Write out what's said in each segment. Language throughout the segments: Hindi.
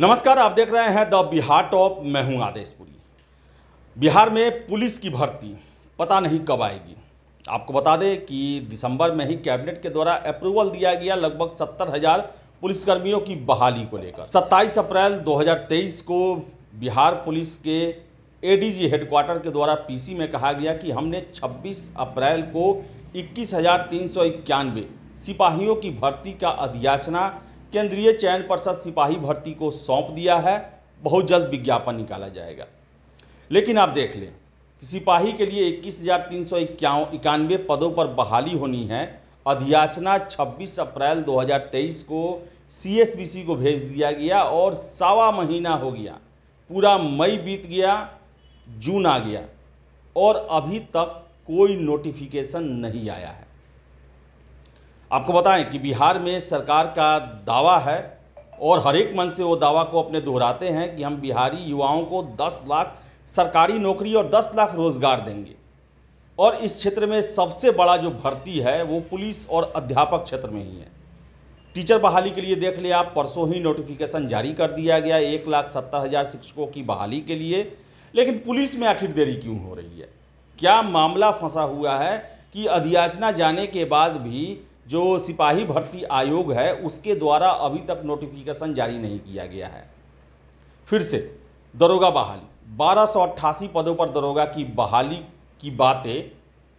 नमस्कार आप देख रहे हैं द बिहार टॉप मैं हूं आदेशपुरी बिहार में पुलिस की भर्ती पता नहीं कब आएगी आपको बता दें कि दिसंबर में ही कैबिनेट के द्वारा अप्रूवल दिया गया लगभग सत्तर हजार पुलिसकर्मियों की बहाली को लेकर 27 अप्रैल 2023 को बिहार पुलिस के एडीजी हेडक्वार्टर के द्वारा पीसी में कहा गया कि हमने 26 अप्रैल को इक्कीस सिपाहियों की भर्ती का अधियाचना केंद्रीय चयन पर्षद सिपाही भर्ती को सौंप दिया है बहुत जल्द विज्ञापन निकाला जाएगा लेकिन आप देख लें कि सिपाही के लिए इक्कीस हज़ार तीन सौ इक्यानवे पदों पर बहाली होनी है अधियाचना 26 अप्रैल 2023 को सीएसबीसी को भेज दिया गया और सावा महीना हो गया पूरा मई बीत गया जून आ गया और अभी तक कोई नोटिफिकेशन नहीं आया है आपको बताएं कि बिहार में सरकार का दावा है और हर एक मन से वो दावा को अपने दोहराते हैं कि हम बिहारी युवाओं को 10 लाख सरकारी नौकरी और 10 लाख रोज़गार देंगे और इस क्षेत्र में सबसे बड़ा जो भर्ती है वो पुलिस और अध्यापक क्षेत्र में ही है टीचर बहाली के लिए देख लिया आप परसों ही नोटिफिकेशन जारी कर दिया गया एक लाख सत्तर हज़ार शिक्षकों की बहाली के लिए लेकिन पुलिस में आखिर देरी क्यों हो रही है क्या मामला फंसा हुआ है कि अधियाचना जाने के बाद भी जो सिपाही भर्ती आयोग है उसके द्वारा अभी तक नोटिफिकेशन जारी नहीं किया गया है फिर से दरोगा बहाली बारह पदों पर दरोगा की बहाली की बातें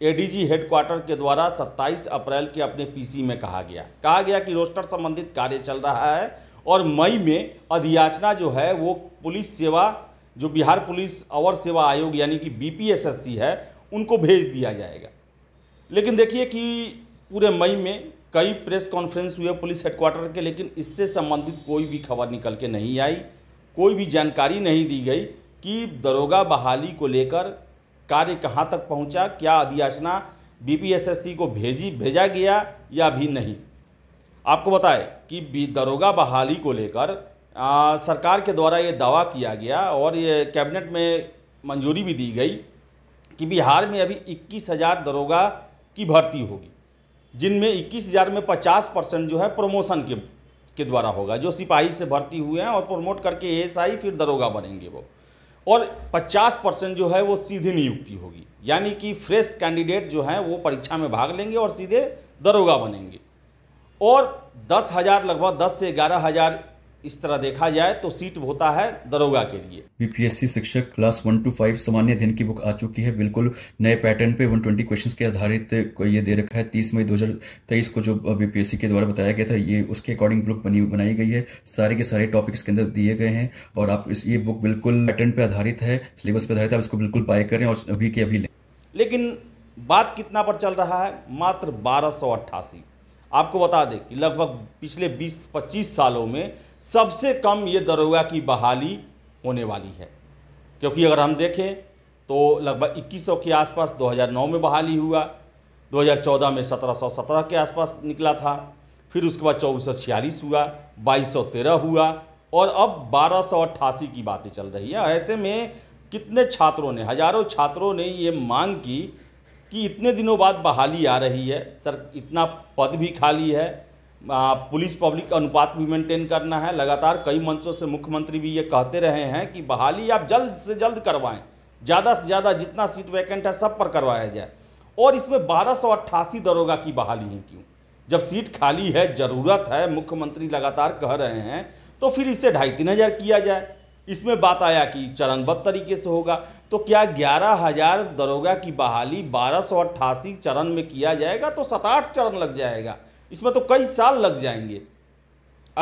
एडीजी हेडक्वार्टर के द्वारा 27 अप्रैल के अपने पीसी में कहा गया कहा गया कि रोस्टर संबंधित कार्य चल रहा है और मई में अधियाचना जो है वो पुलिस सेवा जो बिहार पुलिस अवर सेवा आयोग यानी कि बीपीएसएससी है उनको भेज दिया जाएगा लेकिन देखिए कि पूरे मई में कई प्रेस कॉन्फ्रेंस हुए पुलिस हेडक्वार्टर के लेकिन इससे संबंधित कोई भी खबर निकल के नहीं आई कोई भी जानकारी नहीं दी गई कि दरोगा बहाली को लेकर कार्य कहाँ तक पहुँचा क्या अधियाचना बीपीएसएससी को भेजी भेजा गया या भी नहीं आपको बताए कि दरोगा बहाली को लेकर सरकार के द्वारा ये दावा किया गया और ये कैबिनेट में मंजूरी भी दी गई कि बिहार में अभी इक्कीस हज़ार दरोगा की भर्ती होगी जिनमें इक्कीस हज़ार में पचास परसेंट जो है प्रमोशन के के द्वारा होगा जो सिपाही से भर्ती हुए हैं और प्रमोट करके एएसआई फिर दरोगा बनेंगे वो और 50 परसेंट जो है वो सीधी नियुक्ति होगी यानी कि फ्रेश कैंडिडेट जो हैं वो परीक्षा में भाग लेंगे और सीधे दरोगा बनेंगे और दस हज़ार लगभग दस से ग्यारह हज़ार इस तरह देखा जाए तो सीट होता है दरोगा के लिए बीपीएससी शिक्षक क्लास वन टू फाइव सामान्य अध्ययन की बुक आ चुकी है बिल्कुल नए पैटर्न पे 120 क्वेश्चन के आधारित ये दे रखा है 30 मई 2023 को जो बीपीएससी के द्वारा बताया गया था ये उसके अकॉर्डिंग बुक बनी बनाई गई है सारे के सारे टॉपिक के अंदर दिए गए हैं और आप इस ये बुक बिल्कुल पैटर्न पे आधारित है सिलेबस पे आधारित आप इसको बिल्कुल बाय करें और अभी के अभी लें लेकिन बात कितना पर चल रहा है मात्र बारह आपको बता दें कि लगभग पिछले 20-25 सालों में सबसे कम ये दरोगा की बहाली होने वाली है क्योंकि अगर हम देखें तो लगभग 2100 के आसपास 2009 में बहाली हुआ 2014 में 1717 के आसपास निकला था फिर उसके बाद चौबीस हुआ बाईस हुआ और अब बारह की बातें चल रही हैं ऐसे में कितने छात्रों ने हजारों छात्रों ने ये मांग की कि इतने दिनों बाद बहाली आ रही है सर इतना पद भी खाली है पुलिस पब्लिक अनुपात भी मेंटेन करना है लगातार कई मंचों से मुख्यमंत्री भी ये कहते रहे हैं कि बहाली आप जल्द से जल्द करवाएं ज़्यादा से ज़्यादा जितना सीट वैकेंट है सब पर करवाया जाए और इसमें बारह सौ अट्ठासी दरोगा की बहाली है क्यों जब सीट खाली है ज़रूरत है मुख्यमंत्री लगातार कह रहे हैं तो फिर इसे ढाई तीन हज़ार किया जाए इसमें बात आया कि चरणबद्ध तरीके से होगा तो क्या ग्यारह हज़ार दरोगा की बहाली बारह सौ अट्ठासी चरण में किया जाएगा तो आठ चरण लग जाएगा इसमें तो कई साल लग जाएंगे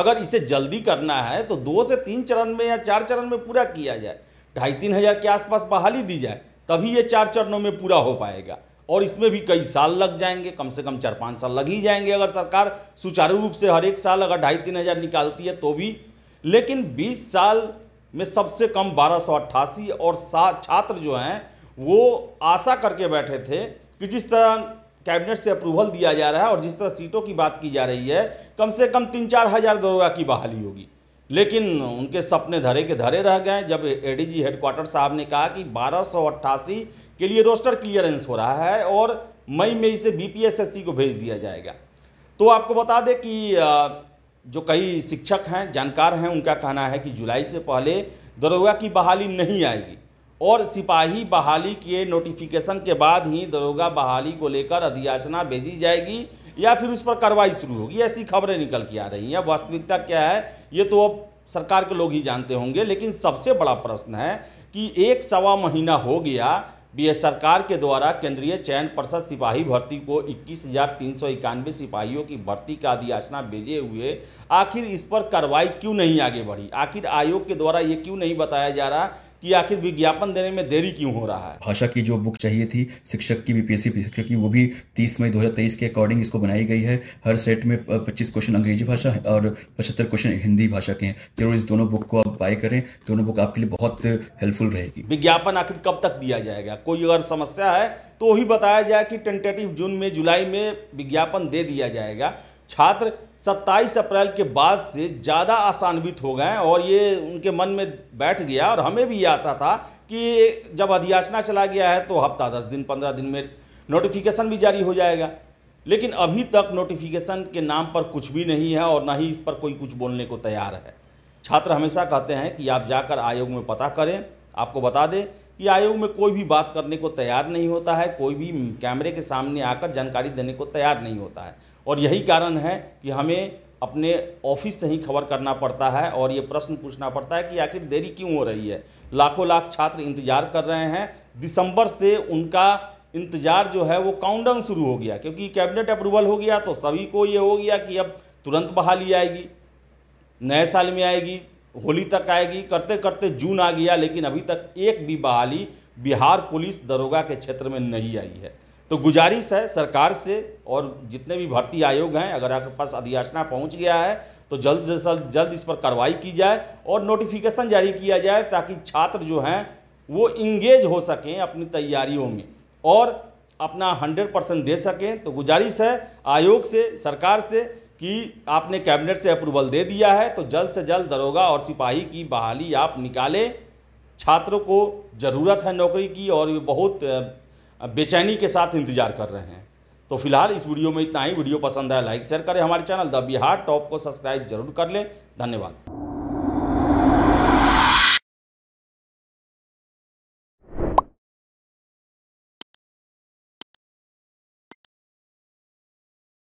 अगर इसे जल्दी करना है तो दो से तीन चरण में या चार चरण में पूरा किया जाए ढाई तीन हज़ार के आसपास बहाली दी जाए तभी ये चार चरणों में पूरा हो पाएगा और इसमें भी कई साल लग जाएंगे कम से कम चार पाँच साल लग ही जाएंगे अगर सरकार सुचारू रूप से हर एक साल अगर ढाई तीन हज़ार निकालती है तो भी लेकिन बीस साल में सबसे कम बारह और छात्र जो हैं वो आशा करके बैठे थे कि जिस तरह कैबिनेट से अप्रूवल दिया जा रहा है और जिस तरह सीटों की बात की जा रही है कम से कम तीन चार हज़ार दरोगा की बहाली होगी लेकिन उनके सपने धरे के धरे रह गए जब एडीजी हेडक्वार्टर साहब ने कहा कि बारह के लिए रोस्टर क्लियरेंस हो रहा है और मई में इसे बीपीएसएससी को भेज दिया जाएगा तो आपको बता दें कि जो कई शिक्षक हैं जानकार हैं उनका कहना है कि जुलाई से पहले दरोगा की बहाली नहीं आएगी और सिपाही बहाली के नोटिफिकेशन के बाद ही दरोगा बहाली को लेकर अधियाचना भेजी जाएगी या फिर उस पर कार्रवाई शुरू होगी ऐसी खबरें निकल के आ रही हैं वास्तविकता क्या है ये तो अब सरकार के लोग ही जानते होंगे लेकिन सबसे बड़ा प्रश्न है कि एक सवा महीना हो गया बी सरकार के द्वारा केंद्रीय चयन पर्षद सिपाही भर्ती को इक्कीस हजार तीन सौ इक्यानवे सिपाहियों की भर्ती का अधियाचना भेजे हुए आखिर इस पर कार्रवाई क्यों नहीं आगे बढ़ी आखिर आयोग के द्वारा ये क्यों नहीं बताया जा रहा कि आखिर विज्ञापन देने में देरी क्यों हो रहा है भाषा की जो बुक चाहिए थी शिक्षक की बीपीएससी शिक्षक की वो भी 30 मई 2023 के अकॉर्डिंग इसको बनाई गई है हर सेट में 25 क्वेश्चन अंग्रेजी भाषा और 75 क्वेश्चन हिंदी भाषा के हैं जरूर इस दोनों बुक को आप बाय करें दोनों बुक आपके लिए बहुत हेल्पफुल रहेगी विज्ञापन आखिर कब तक दिया जाएगा कोई अगर समस्या है तो वही बताया जाए कि टेंटेटिव जून में जुलाई में विज्ञापन दे दिया जाएगा छात्र 27 अप्रैल के बाद से ज़्यादा आसान्वित हो गए और ये उनके मन में बैठ गया और हमें भी ये आशा था कि जब अधियाचना चला गया है तो हफ्ता दस दिन पंद्रह दिन में नोटिफिकेशन भी जारी हो जाएगा लेकिन अभी तक नोटिफिकेशन के नाम पर कुछ भी नहीं है और ना ही इस पर कोई कुछ बोलने को तैयार है छात्र हमेशा कहते हैं कि आप जाकर आयोग में पता करें आपको बता दें कि आयोग में कोई भी बात करने को तैयार नहीं होता है कोई भी कैमरे के सामने आकर जानकारी देने को तैयार नहीं होता है और यही कारण है कि हमें अपने ऑफिस से ही खबर करना पड़ता है और ये प्रश्न पूछना पड़ता है कि आखिर देरी क्यों हो रही है लाखों लाख छात्र इंतजार कर रहे हैं दिसंबर से उनका इंतजार जो है वो काउंटडाउन शुरू हो गया क्योंकि कैबिनेट अप्रूवल हो गया तो सभी को ये हो गया कि अब तुरंत बहाली आएगी नए साल में आएगी होली तक आएगी करते करते जून आ गया लेकिन अभी तक एक भी बहाली बिहार पुलिस दरोगा के क्षेत्र में नहीं आई है तो गुजारिश है सरकार से और जितने भी भर्ती आयोग हैं अगर आपके पास अधियाचना पहुंच गया है तो जल्द से जल्द जल्द इस पर कार्रवाई की जाए और नोटिफिकेशन जारी किया जाए ताकि छात्र जो हैं वो इंगेज हो सकें अपनी तैयारियों में और अपना हंड्रेड परसेंट दे सकें तो गुजारिश है आयोग से सरकार से कि आपने कैबिनेट से अप्रूवल दे दिया है तो जल्द से जल्द दरोगा और सिपाही की बहाली आप निकालें छात्रों को ज़रूरत है नौकरी की और ये बहुत बेचैनी के साथ इंतज़ार कर रहे हैं तो फिलहाल इस वीडियो में इतना ही वीडियो पसंद है लाइक शेयर करें हमारे चैनल द बिहार टॉप को सब्सक्राइब जरूर कर लें धन्यवाद